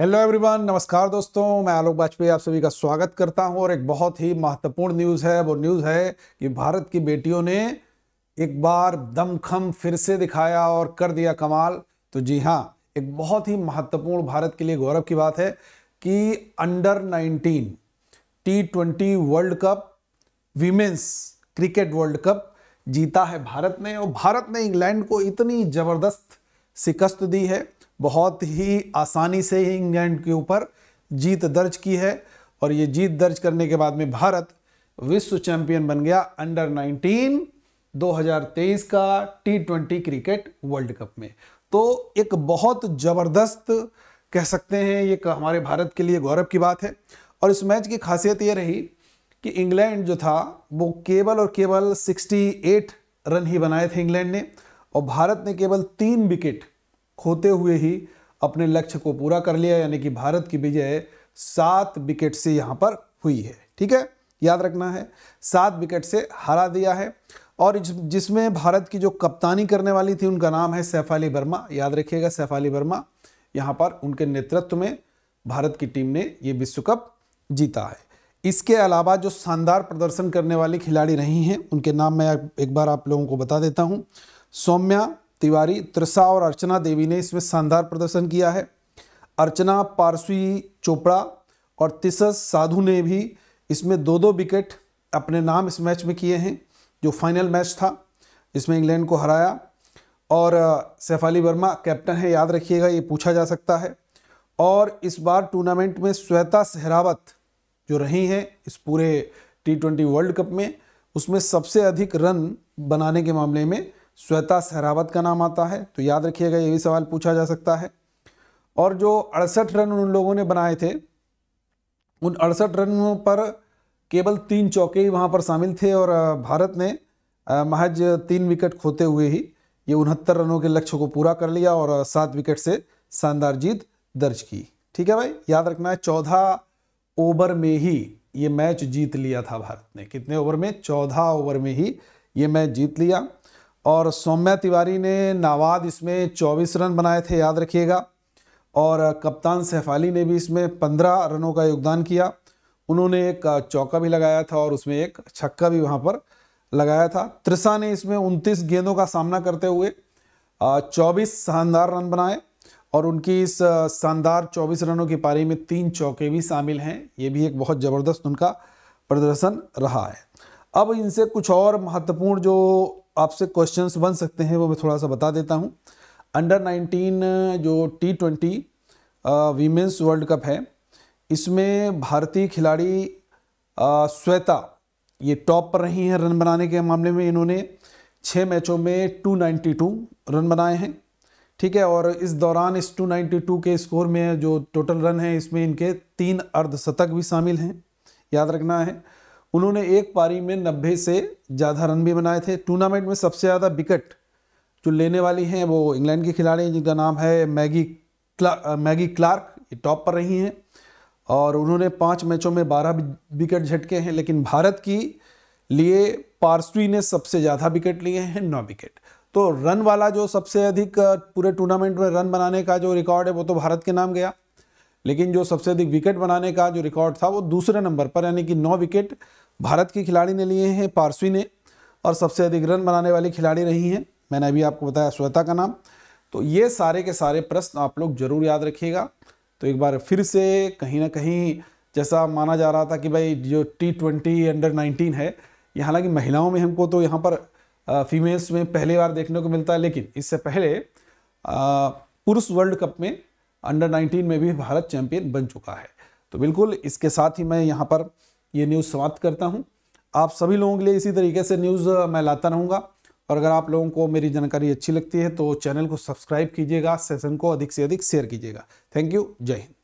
hello everyone नमस्कार दोस्तों मैं आलोक वाजपेयी आप सभी का स्वागत करता हूं और एक बहुत ही महत्वपूर्ण न्यूज़ है वो न्यूज़ है कि भारत की बेटियों ने एक बार दमखम फिर से दिखाया और कर दिया कमाल तो जी हां एक बहुत ही महत्वपूर्ण भारत के लिए गौरव की बात है कि under 19 T twenty world cup women's cricket world cup जीता है भारत ने और भारत ने इंग्लैंड को इतनी ज़बरदस्त शिकस्त दी है बहुत ही आसानी से इंग्लैंड के ऊपर जीत दर्ज की है और ये जीत दर्ज करने के बाद में भारत विश्व चैंपियन बन गया अंडर 19 2023 का T twenty cricket world cup में तो एक बहुत ज़बरदस्त कह सकते हैं ये हमारे भारत के लिए गौरव की बात है और इस मैच की खासियत ये रही कि इंग्लैंड जो था वो केवल और केवल 68 रन ही बनाए थे इंग्लैंड ने और भारत ने केवल तीन विकेट खोते हुए ही अपने लक्ष्य को पूरा कर लिया यानी कि भारत की विजय सात विकेट से यहाँ पर हुई है ठीक है याद रखना है सात विकेट से हरा दिया है और जिसमें भारत की जो कप्तानी करने वाली थी उनका नाम है सैफ अली वर्मा याद रखिएगा सैफ अली वर्मा यहाँ पर उनके नेतृत्व में भारत की टीम ने ये विश्व कप जीता है इसके अलावा जो शानदार प्रदर्शन करने वाली खिलाड़ी रही हैं उनके नाम मैं एक बार आप लोगों को बता देता हूँ सौम्या तिवारी त्रिसा और अर्चना देवी ने इसमें शानदार प्रदर्शन किया है अर्चना पारसवी चोपड़ा और तिसस साधु ने भी इसमें दो दो विकेट अपने नाम इस मैच में किए हैं जो फाइनल मैच था इसमें इंग्लैंड को हराया और सैफ अली वर्मा कैप्टन है याद रखिएगा ये पूछा जा सकता है और इस बार टूर्नामेंट में श्वेता सहरावत जो रही हैं इस पूरे टी ट्वेंटी वर्ल्ड कप में उसमें सबसे अधिक रन बनाने के मामले में श्वेता सहरावत का नाम आता है तो याद रखिएगा ये भी सवाल पूछा जा सकता है और जो अड़सठ रन उन लोगों ने बनाए थे उन अड़सठ रनों पर केवल तीन चौके ही वहाँ पर शामिल थे और भारत ने महज तीन विकेट खोते हुए ही ये उनहत्तर रनों के लक्ष्य को पूरा कर लिया और सात विकेट से शानदार जीत दर्ज की ठीक है भाई याद रखना है चौदह ओवर में ही ये मैच जीत लिया था भारत ने कितने ओवर में चौदह ओवर में ही ये मैच जीत लिया और सौम्या तिवारी ने नावाद इसमें 24 रन बनाए थे याद रखिएगा और कप्तान सैफ अली ने भी इसमें 15 रनों का योगदान किया उन्होंने एक चौका भी लगाया था और उसमें एक छक्का भी वहाँ पर लगाया था त्रिसा ने इसमें 29 गेंदों का सामना करते हुए 24 शानदार रन बनाए और उनकी इस शानदार 24 रनों की पारी में तीन चौके भी शामिल हैं ये भी एक बहुत ज़बरदस्त उनका प्रदर्शन रहा है अब इनसे कुछ और महत्वपूर्ण जो आपसे क्वेश्चंस बन सकते हैं वो मैं थोड़ा सा बता देता हूँ अंडर 19 जो T twenty women's world cup है इसमें भारतीय खिलाड़ी श्वेता ये टॉप पर रही हैं रन बनाने के मामले में इन्होंने छः मैचों में 292 रन बनाए हैं ठीक है और इस दौरान इस 292 के स्कोर में जो टोटल रन है इसमें इनके तीन अर्धशतक भी शामिल हैं याद रखना है उन्होंने एक पारी में नब्बे से ज़्यादा रन भी बनाए थे टूर्नामेंट में सबसे ज़्यादा विकेट जो लेने वाली हैं वो इंग्लैंड की खिलाड़ी हैं जिनका नाम है मैगी क्ला, मैगी क्लार्क ये टॉप पर रही हैं और उन्होंने पाँच मैचों में बारह विकेट झटके हैं लेकिन भारत की लिए पार्सवी ने सबसे ज़्यादा विकेट लिए हैं नौ विकेट तो रन वाला जो सबसे अधिक पूरे टूर्नामेंट में रन बनाने का जो रिकॉर्ड है वो तो भारत के नाम गया लेकिन जो सबसे अधिक विकेट बनाने का जो रिकॉर्ड था वो दूसरे नंबर पर यानी कि नौ विकेट भारत की खिलाड़ी ने लिए हैं पारसवी ने और सबसे अधिक रन बनाने वाली खिलाड़ी रही हैं मैंने अभी आपको बताया श्वेता का नाम तो ये सारे के सारे प्रश्न आप लोग जरूर याद रखिएगा तो एक बार फिर से कहीं ना कहीं जैसा माना जा रहा था कि भाई जो टी ट्वेंटी अंडर नाइनटीन है यहाँ हालांकि महिलाओं में हमको तो यहाँ पर फीमेल्स में पहली बार देखने को मिलता है लेकिन इससे पहले पुरुष वर्ल्ड कप में अंडर 19 में भी भारत चैंपियन बन चुका है तो बिल्कुल इसके साथ ही मैं यहाँ पर ये न्यूज़ समाप्त करता हूँ आप सभी लोगों के लिए इसी तरीके से न्यूज़ मैं लाता रहूँगा और अगर आप लोगों को मेरी जानकारी अच्छी लगती है तो चैनल को सब्सक्राइब कीजिएगा सेशन को अधिक से अधिक शेयर कीजिएगा थैंक यू जय हिंद